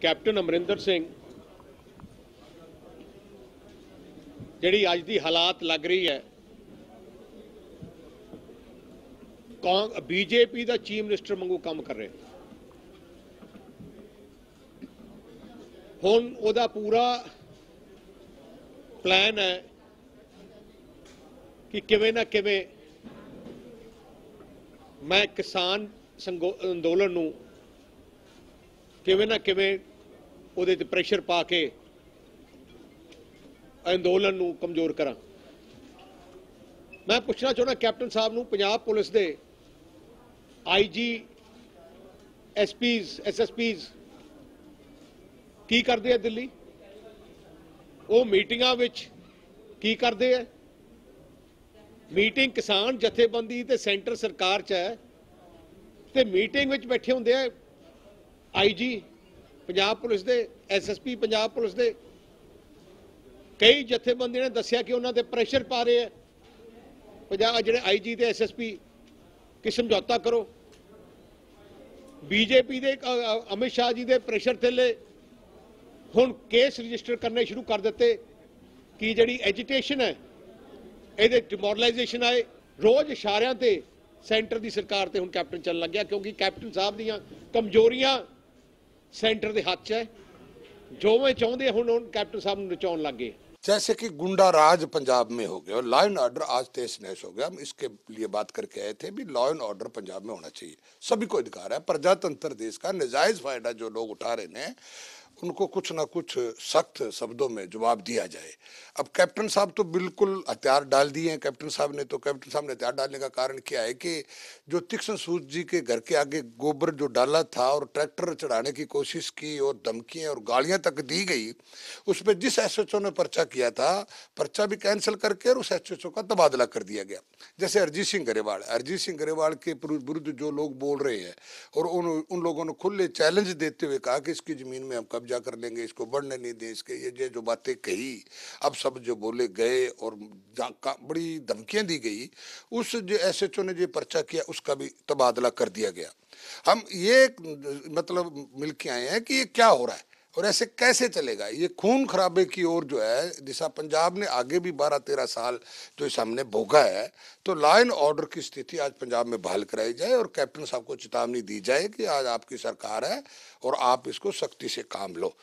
captain Amarinder Singh ਜਿਹੜੀ ਅੱਜ ਦੀ ਹਾਲਾਤ ਲੱਗ ਰਹੀ ਹੈ ਕਾਂਗ ਬੀਜੇਪੀ ਦਾ ਚੀਫ ਮਿਨਿਸਟਰ ਵਾਂਗੂ ਕੰਮ ਕਰ ਰਹੇ ਹੁਣ ਉਹਦਾ ਪੂਰਾ ਪਲਾਨ ਹੈ ਕਿ ਕਿਵੇਂ ਨਾ ਕਿਵੇਂ ਮੈਂ ਕਿਸਾਨ ਅੰਦੋਲਨ ਨੂੰ ਕਿਵੇਂ ਨਾ ਕਿਵੇਂ ਉਹਦੇ ਤੇ ਪ੍ਰੈਸ਼ਰ ਪਾ ਕੇ ਅੰਦੋਲਨ ਨੂੰ ਕਮਜ਼ੋਰ ਕਰਾਂ ਮੈਂ ਪੁੱਛਣਾ ਚਾਹੁੰਦਾ ਕੈਪਟਨ ਸਾਹਿਬ ਨੂੰ ਪੰਜਾਬ ਪੁਲਿਸ ਦੇ ਆਈਜੀ ਐਸਪੀਜ਼ ਐਸਐਸਪੀਜ਼ ਕੀ ਕਰਦੇ ਆ ਦਿੱਲੀ ਉਹ ਮੀਟਿੰਗਾਂ ਵਿੱਚ ਕੀ ਕਰਦੇ ਆ ਮੀਟਿੰਗ ਕਿਸਾਨ ਜਥੇਬੰਦੀ ਤੇ ਸੈਂਟਰ ਸਰਕਾਰ 'ਚ ਹੈ ਤੇ ਮੀਟਿੰਗ ਵਿੱਚ ਬੈਠੇ ਹੁੰਦੇ ਆ ਆਈਜੀ ਪੰਜਾਬ ਪੁਲਿਸ ਦੇ ਐਸਐਸਪੀ ਪੰਜਾਬ ਪੁਲਿਸ ਦੇ ਕਈ ਜਥੇਬੰਦੀਆਂ ਨੇ ਦੱਸਿਆ ਕਿ ਉਹਨਾਂ ਤੇ ਪ੍ਰੈਸ਼ਰ ਪਾ ਰਹੇ ਆ ਪੰਜਾਬ ਜਿਹੜੇ ਆਈਜੀ ਤੇ ਐਸਐਸਪੀ ਕਿ ਸਮਝੌਤਾ ਕਰੋ ਬੀਜੇਪੀ ਦੇ ਅਮਿਤ ਸ਼ਾਹ ਜੀ ਦੇ ਪ੍ਰੈਸ਼ਰ ਥੱਲੇ ਹੁਣ ਕੇਸ ਰਜਿਸਟਰ ਕਰਨੇ ਸ਼ੁਰੂ ਕਰ ਦਿੱਤੇ ਕਿ ਜਿਹੜੀ ਐਜੀਟੇਸ਼ਨ ਹੈ ਇਹਦੇ ਡਿਮੋਰਲਾਈਜੇਸ਼ਨ ਆਏ ਰੋਜ਼ ਇਸ਼ਾਰਿਆਂ ਤੇ ਸੈਂਟਰ ਦੀ ਸਰਕਾਰ ਤੇ ਹੁਣ ਕੈਪਟਨ ਚੱਲਣ ਲੱਗਿਆ ਕਿਉਂਕਿ ਕੈਪਟਨ ਸਾਹਿਬ ਦੀਆਂ ਕਮਜ਼ੋਰੀਆਂ सेंटर के हाथ है जो मैं चाहते ਹੁਣ ਉਹ ਕੈਪਟਨ ਸਾਹਿਬ ਨੂੰ ਨਚਾਉਣ जैसे कि गुंडा राज पंजाब में हो गया और लॉ एंड ऑर्डर आज तेज नहस हो गया हम इसके लिए बात करके आए थे भी लॉ एंड ऑर्डर पंजाब में होना चाहिए सभी को अधिकार है प्रजातंत्र देश का नजायज फायदा जो लोग उठा रहे हैं उनको कुछ ना कुछ सख्त शब्दों में जवाब दिया जाए अब कैप्टन साहब तो बिल्कुल हथियार डाल दिए हैं कैप्टन साहब ने तो कैप्टन साहब ने हथियार डालने का कारण क्या है कि जो तीक्षण सूद जी के घर के आगे गोबर जो डाला था और ट्रैक्टर चढ़ाने की कोशिश की और धमकियाँ और गाड़ियाँ तक दी गई उस पर जिस एस ने पर्चा किया था पर्चा भी कैंसिल करके और उस एस का तबादला कर दिया गया जैसे अरजीत सिंह गरेवाल अरजीत सिंह गरेवाल के विरुद्ध जो लोग बोल रहे हैं और उन उन लोगों ने खुले चैलेंज देते हुए कहा कि इसकी ज़मीन में हम कब्जा कब्जा कर लेंगे इसको बढ़ने नहीं दें इसके ये ये जो बातें कही अब सब जो बोले गए और बड़ी धमकियाँ दी गई उस जो एस एच ओ ने जो पर्चा किया उसका भी तबादला कर दिया गया हम ये मतलब मिल के आए हैं कि ये क्या हो रहा है और ऐसे कैसे चलेगा ये खून खराबे की ओर जो है दिशा पंजाब ने आगे भी बारह तेरह साल जो इस हमने भोगा है तो लाइन एंड ऑर्डर की स्थिति आज पंजाब में बहाल कराई जाए और कैप्टन साहब को चेतावनी दी जाए कि आज आपकी सरकार है और आप इसको सख्ती से काम लो